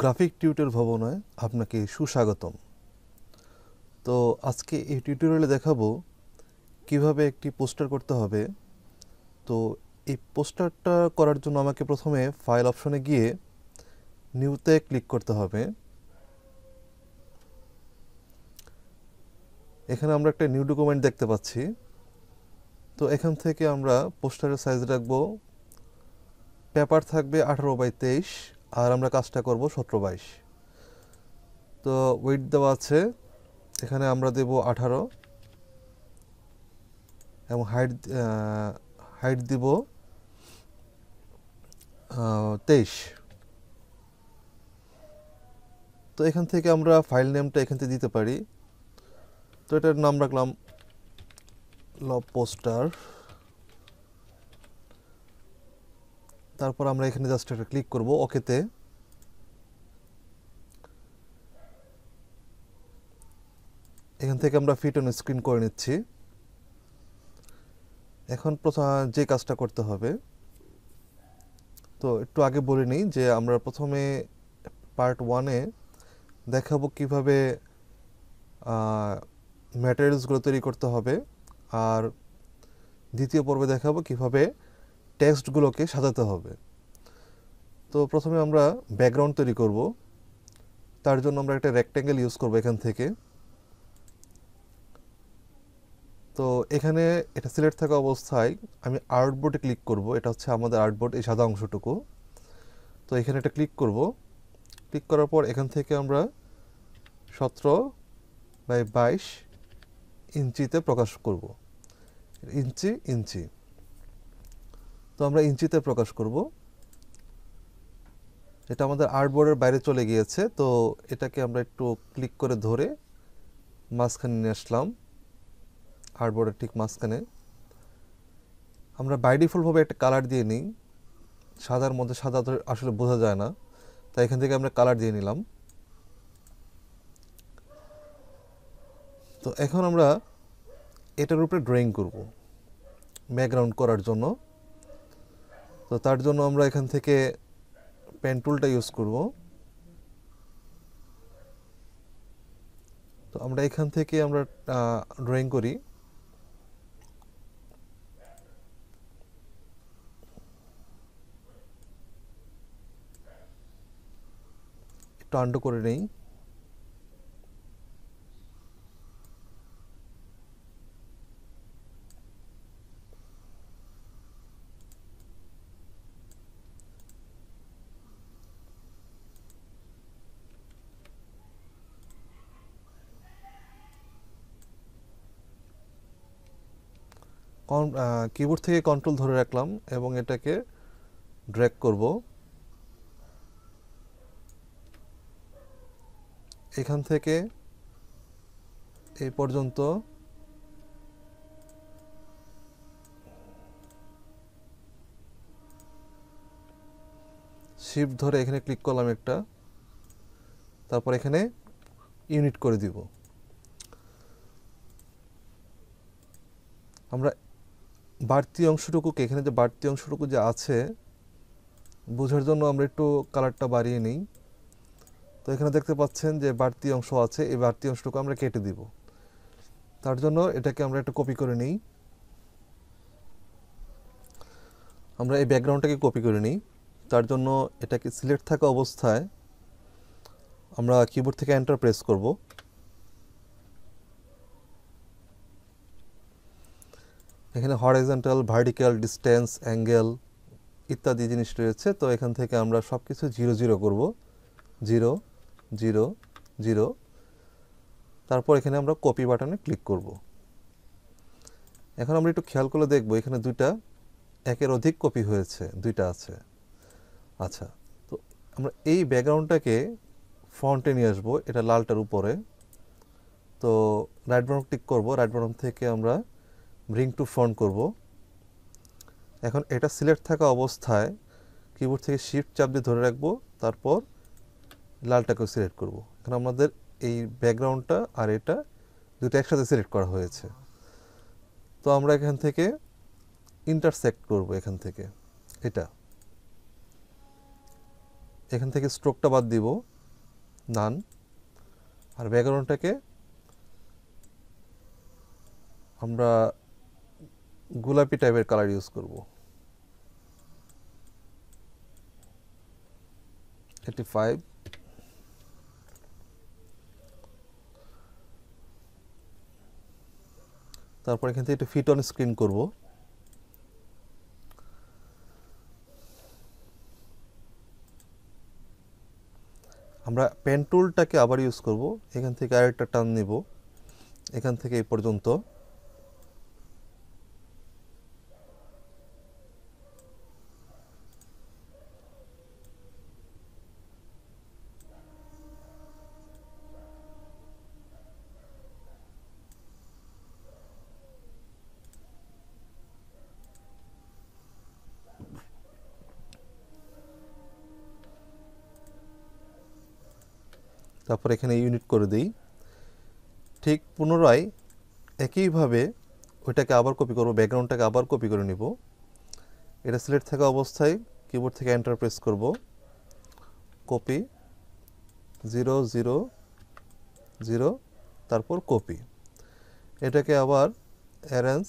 graphic tutor ভবনে আপনাকে সুস্বাগতম তো আজকে এই টিউটোরিয়ালে দেখাবো কিভাবে একটি পোস্টার করতে হবে তো এই পোস্টারটা করার জন্য আমাকে প্রথমে ফাইল অপশনে গিয়ে নিউতে ক্লিক করতে হবে এখানে আমরা একটা নিউ ডকুমেন্ট দেখতে পাচ্ছি তো এখান থেকে আমরা পোস্টারের সাইজ রাখবো পেপার থাকবে আঠারো বাই তেইশ আর আমরা কাজটা করব সতেরো বাইশ তো ওয়েট দেওয়া আছে এখানে আমরা দেব আঠারো এবং হাইট হাইট দিব তেইশ তো এখান থেকে আমরা ফাইল নেমটা এখান থেকে দিতে পারি তো এটার নাম রাখলাম ল পোস্টার তারপর আমরা এখানে জাস্ট একটা ক্লিক করব ওকেতে এখান থেকে আমরা ফিট অন স্ক্রিন করে নিচ্ছি এখন প্রথম যে কাজটা করতে হবে তো একটু আগে বলে নিই যে আমরা প্রথমে পার্ট ওয়ানে দেখাবো কিভাবে ম্যাটেরিয়ালসগুলো তৈরি করতে হবে আর দ্বিতীয় পর্বে দেখাবো কিভাবে টেক্সটগুলোকে সাজাতে হবে তো প্রথমে আমরা ব্যাকগ্রাউন্ড তৈরি করব তার জন্য আমরা একটা রেক্ট্যাঙ্গেল ইউজ করব এখান থেকে তো এখানে এটা সিলেক্ট থাকা অবস্থায় আমি আর্টবোর্ডে ক্লিক করব এটা হচ্ছে আমাদের আর্টবোর্ড এই সাদা অংশটুকু তো এখানে এটা ক্লিক করব ক্লিক করার পর এখান থেকে আমরা সতেরো বাই বাইশ ইঞ্চিতে প্রকাশ করব ইঞ্চি ইঞ্চি তো আমরা ইঞ্চিতে প্রকাশ করব এটা আমাদের আর্টবোর্ডের বাইরে চলে গিয়েছে তো এটাকে আমরা একটু ক্লিক করে ধরে মাঝখানে নিয়ে আসলাম আর্টবোর্ডের ঠিক মাঝখানে আমরা বাইডিফুলভাবে একটা কালার দিয়ে নিই সাদার মধ্যে সাদা তো আসলে বোঝা যায় না তাই এখান থেকে আমরা কালার দিয়ে নিলাম তো এখন আমরা এটার উপরে ড্রয়িং করব ব্যাকগ্রাউন্ড করার জন্য তো তার জন্য আমরা এখান থেকে পেন টুলটা ইউজ করব তো আমরা এখান থেকে আমরা ড্রয়িং করি একটু করে নেই কিবোর্ড থেকে কন্ট্রোল ধরে রাখলাম এবং এটাকে ড্র্যাক করব এখান থেকে এই পর্যন্ত শিফট ধরে এখানে ক্লিক করলাম একটা তারপর এখানে ইউনিট করে দিব আমরা বাড়তি অংশটুকুকে এখানে যে বাড়তি অংশটুকু যে আছে বোঝার জন্য আমরা একটু কালারটা বাড়িয়ে নিই তো এখানে দেখতে পাচ্ছেন যে বাড়তি অংশ আছে এই বাড়তি অংশটুকু আমরা কেটে দিব তার জন্য এটাকে আমরা একটা কপি করে নিই আমরা এই ব্যাকগ্রাউন্ডটাকে কপি করে নিই তার জন্য এটাকে সিলেক্ট থাকা অবস্থায় আমরা কিবোর্ড থেকে এন্টার প্রেস করব এখানে হরাইজেন্টাল ভার্টিক্যাল ডিস্টেন্স অ্যাঙ্গেল ইত্যাদি জিনিস রয়েছে তো এখান থেকে আমরা সব কিছু জিরো জিরো করব জিরো জিরো জিরো তারপর এখানে আমরা কপি বাটনে ক্লিক করব এখন আমরা একটু খেয়াল করে দেখব এখানে দুইটা একের অধিক কপি হয়েছে দুইটা আছে আচ্ছা তো আমরা এই ব্যাকগ্রাউন্ডটাকে ফ্রন্টে নিয়ে আসবো এটা লালটার উপরে তো রাইট বটন ক্লিক করব রাইট বটন থেকে আমরা ব্রিং টু ফ্রন্ট করব এখন এটা সিলেক্ট থাকা অবস্থায় কিবোর্ড থেকে শিফট চাপ দিয়ে ধরে রাখবো তারপর লালটাকেও সিলেক্ট করব এখন আমাদের এই ব্যাকগ্রাউন্ডটা আর এটা দুটো একসাথে সিলেক্ট করা হয়েছে তো আমরা এখান থেকে ইন্টারসেক্ট করব এখান থেকে এটা এখান থেকে স্ট্রোকটা বাদ দিব নান আর ব্যাকগ্রাউন্ডটাকে আমরা গোলাপি টাইপের কালার ইউজ করব থার্টি ফাইভ তারপর এখান থেকে ফিট অন স্ক্রিন করব আমরা পেন টুলটাকে আবার ইউজ করব এখান থেকে আরেকটা টান নিব এখান থেকে এই পর্যন্ত তারপর এখানে ইউনিট করে দিই ঠিক পুনরায় একইভাবে ওইটাকে আবার কপি করব ব্যাকগ্রাউন্ডটাকে আবার কপি করে নিব এটা সিলেক্ট থাকা অবস্থায় কিবোর্ড থেকে এন্টার প্রেস করব কপি জিরো জিরো জিরো তারপর কপি এটাকে আবার অ্যারেঞ্জ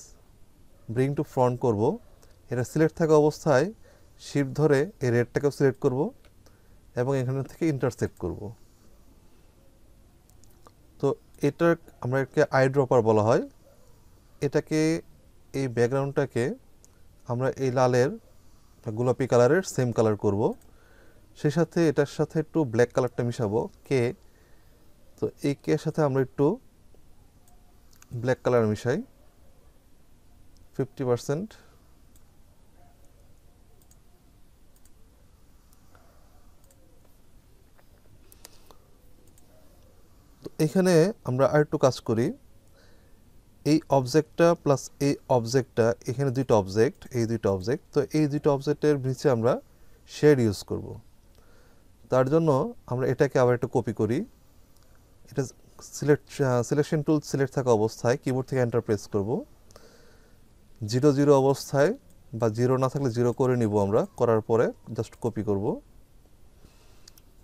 ব্রিং টু ফ্রন্ট করব এটা সিলেক্ট থাকা অবস্থায় শিপ ধরে এই রেডটাকেও সিলেক্ট করব এবং এখান থেকে ইন্টারসেক্ট করব এটার আমরা একে আই ড্রপার বলা হয় এটাকে এই ব্যাকগ্রাউন্ডটাকে আমরা এই লালের গোলাপি কালারের সেম কালার করব সেই সাথে এটার সাথে একটু ব্ল্যাক কালারটা মিশাবো কে তো এই কের সাথে আমরা একটু ব্ল্যাক কালার মিশাই ফিফটি এখানে আমরা আরেকটু কাজ করি এই অবজেক্টটা প্লাস এই অবজেক্টটা এখানে দুইটা অবজেক্ট এই দুইটা অবজেক্ট তো এই দুইটা অবজেক্টের নিচে আমরা শেড ইউজ করব তার জন্য আমরা এটাকে আবার একটু কপি করি এটা সিলেক্ট সিলেকশন টুল সিলেক্ট থাকা অবস্থায় কিবোর্ড থেকে এন্টার প্রেস করব জিরো জিরো অবস্থায় বা জিরো না থাকলে জিরো করে নিব আমরা করার পরে জাস্ট কপি করব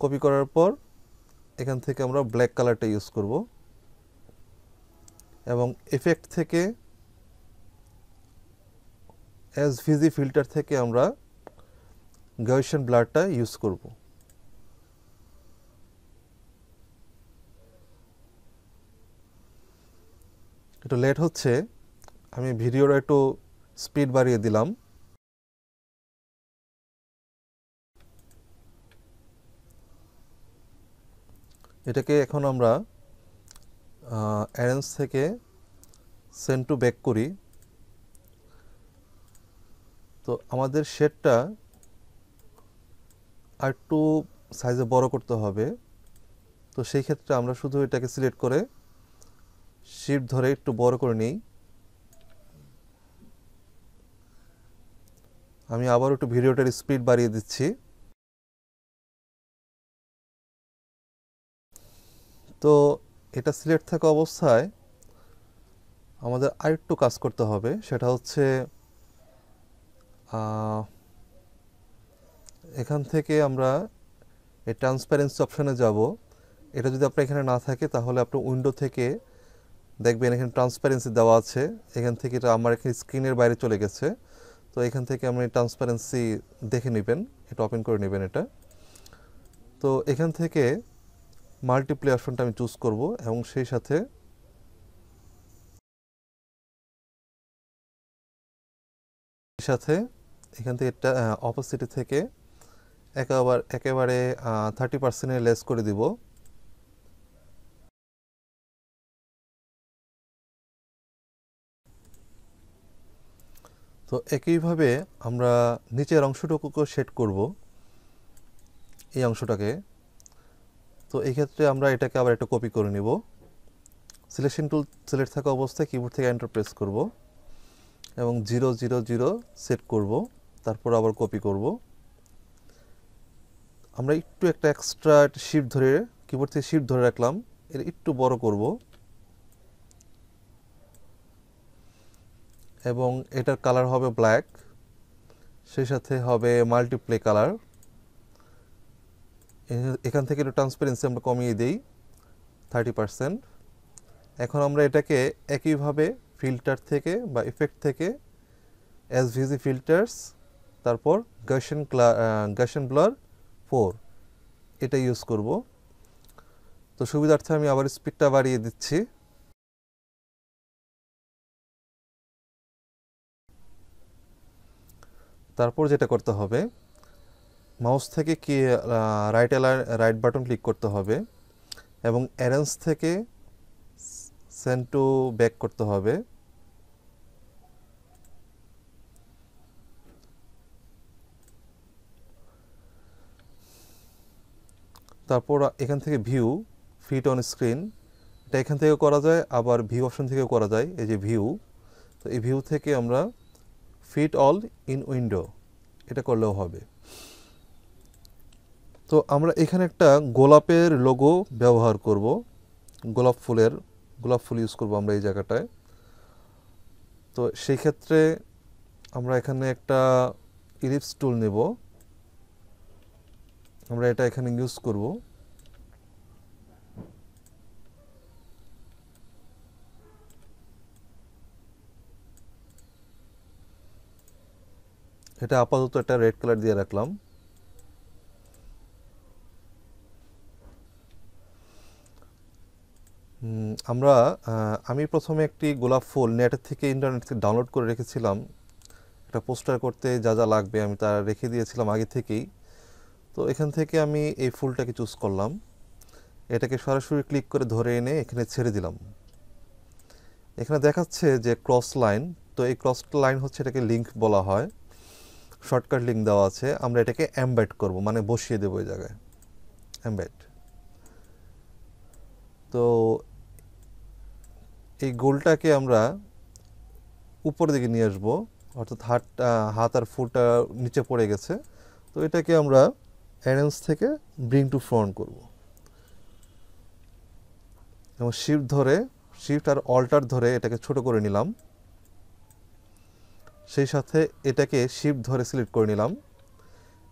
কপি করার পর এখান থেকে আমরা ব্ল্যাক কালারটা ইউজ করব এবং এফেক্ট থেকে অ্যাজ ভিজি ফিল্টার থেকে আমরা গাউশিয়ান ব্লাডটা ইউজ করব একটু লেট হচ্ছে আমি ভিডিওটা একটু স্পিড বাড়িয়ে দিলাম এটাকে এখন আমরা অ্যারেঞ্জ থেকে সেন্ড টু ব্যাক করি তো আমাদের শেডটা আর একটু সাইজে বড় করতে হবে তো সেই ক্ষেত্রে আমরা শুধু এটাকে সিলেক্ট করে শিফট ধরে একটু বড় করে নিই আমি আবার একটু ভিডিওটার স্পিড বাড়িয়ে দিচ্ছি তো এটা সিলেট থাকা অবস্থায় আমাদের আরেকটু কাজ করতে হবে সেটা হচ্ছে এখান থেকে আমরা এই ট্রান্সপারেন্সি অপশানে যাব এটা যদি আপনার এখানে না থাকে তাহলে আপনি উইন্ডো থেকে দেখবেন এখানে ট্রান্সপারেন্সি দেওয়া আছে এখান থেকে এটা আমার এখানে স্ক্রিনের বাইরে চলে গেছে তো এখান থেকে আপনি ট্রান্সপারেন্সি দেখে নেবেন এটা ওপেন করে নেবেন এটা তো এখান থেকে মাল্টিপ্লে অপশনটা আমি চুজ করব এবং সেই সাথে সাথে এখান থেকে একটা অপোসিটি থেকে একেবার একেবারে থার্টি পার্সেন্টে লেস করে দিব তো একইভাবে আমরা নিচের অংশটুকুকে সেট করব এই অংশটাকে তো এই ক্ষেত্রে আমরা এটাকে আবার একটু কপি করে নিব সিলেকশন টুল সিলেক্ট থাকা অবস্থায় কিবোর্ড থেকে এন্টার প্রেস করব এবং জিরো জিরো জিরো সেট করব তারপর আবার কপি করব আমরা একটু একটা এক্সট্রা শিফট ধরে কিবোর্ড থেকে শিফট ধরে রাখলাম এর একটু বড় করব এবং এটার কালার হবে ব্ল্যাক সেই সাথে হবে মাল্টিপ্লে কালার এখান থেকে একটু ট্রান্সপারেন্সি আমরা কমিয়ে দিই থার্টি পারসেন্ট এখন আমরা এটাকে একইভাবে ফিল্টার থেকে বা ইফেক্ট থেকে এস ভিজি ফিল্টার্স তারপর গাশন ক্লা গাশন ব্লার ফোর এটা ইউজ করব তো সুবিধার্থে আমি আবার স্পিডটা বাড়িয়ে দিচ্ছি তারপর যেটা করতে হবে মাউস থেকে কি রাইট অ্যালার রাইট বাটন ক্লিক করতে হবে এবং অ্যারেঞ্জ থেকে সেন্ড টু ব্যাক করতে হবে তারপর এখান থেকে ভিউ ফিট অন স্ক্রিন এটা এখান থেকে করা যায় আবার ভিউ অপশন থেকেও করা যায় এই যে ভিউ তো এই ভিউ থেকে আমরা ফিট অল ইন উইন্ডো এটা করলেও হবে তো আমরা এখানে একটা গোলাপের লোগো ব্যবহার করব গোলাপ ফুলের গোলাপ ফুল ইউজ করব আমরা এই জায়গাটায় তো সেই ক্ষেত্রে আমরা এখানে একটা ইলিপস টুল নেব আমরা এটা এখানে ইউজ করব এটা আপাতত একটা রেড কালার দিয়ে রাখলাম আমরা আমি প্রথমে একটি গোলাপ ফুল নেট থেকে ইন্টারনেট থেকে ডাউনলোড করে রেখেছিলাম একটা পোস্টার করতে যা যা লাগবে আমি তা রেখে দিয়েছিলাম আগে থেকেই তো এখান থেকে আমি এই ফুলটাকে চুজ করলাম এটাকে সরাসরি ক্লিক করে ধরে এনে এখানে ছেড়ে দিলাম এখানে দেখাচ্ছে যে ক্রস লাইন তো এই ক্রস লাইন হচ্ছে এটাকে লিঙ্ক বলা হয় শর্টকাট লিঙ্ক দেওয়া আছে আমরা এটাকে অ্যাম্বেড করব মানে বসিয়ে দেবো ওই জায়গায় অ্যাম্বেড তো এই গোলটাকে আমরা উপর দিকে নিয়ে আসবো অর্থাৎ হাতটা হাত আর ফুলটা নিচে পড়ে গেছে তো এটাকে আমরা অ্যারেন্স থেকে ব্রিং টু ফ্রন্ট করব এবং শিফট ধরে শিফট আর অল্টার ধরে এটাকে ছোট করে নিলাম সেই সাথে এটাকে শিফট ধরে সিলেক্ট করে নিলাম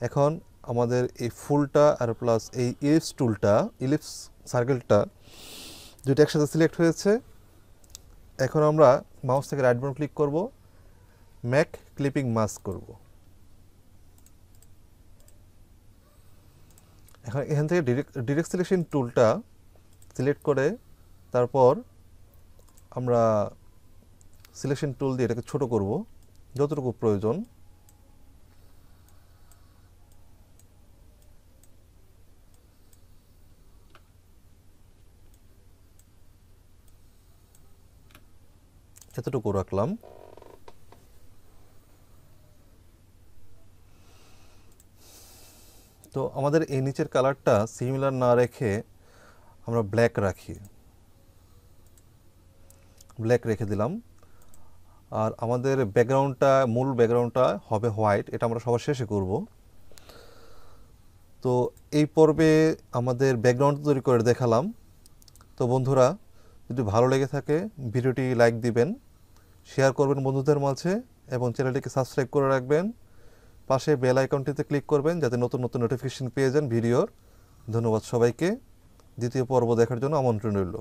এখন আমাদের এই ফুলটা আর প্লাস এই ইলিপস টুলটা ইলিপস সার্কেলটা দুটো একসাথে সিলেক্ট হয়েছে এখন আমরা মাউস থেকে রাইট বোর্ড ক্লিক করব ম্যাক ক্লিপিং মাস্ক করব এখন এখান থেকে ডিরেক্ট সিলেকশন টুলটা সিলেক্ট করে তারপর আমরা সিলেকশন টুল দিয়ে এটাকে ছোট করব যতটুকু প্রয়োজন যতটুকু রাখলাম তো আমাদের এই নিচের কালারটা সিমিলার না রেখে আমরা ব্ল্যাক রাখি ব্ল্যাক রেখে দিলাম আর আমাদের ব্যাকগ্রাউন্ডটা মূল ব্যাকগ্রাউন্ডটা হবে হোয়াইট এটা আমরা সবার শেষে করব তো এই পর্বে আমাদের ব্যাকগ্রাউন্ড তৈরি করে দেখালাম তো বন্ধুরা যদি ভালো লেগে থাকে ভিডিওটি লাইক দিবেন শেয়ার করবেন বন্ধুদের মাঝে এবং চ্যানেলটিকে সাবস্ক্রাইব করে রাখবেন পাশে বেল আইকনটিতে ক্লিক করবেন যাতে নতুন নতুন নোটিফিকেশান পেয়ে যান ভিডিওর ধন্যবাদ সবাইকে দ্বিতীয় পর্ব দেখার জন্য আমন্ত্রণ রইল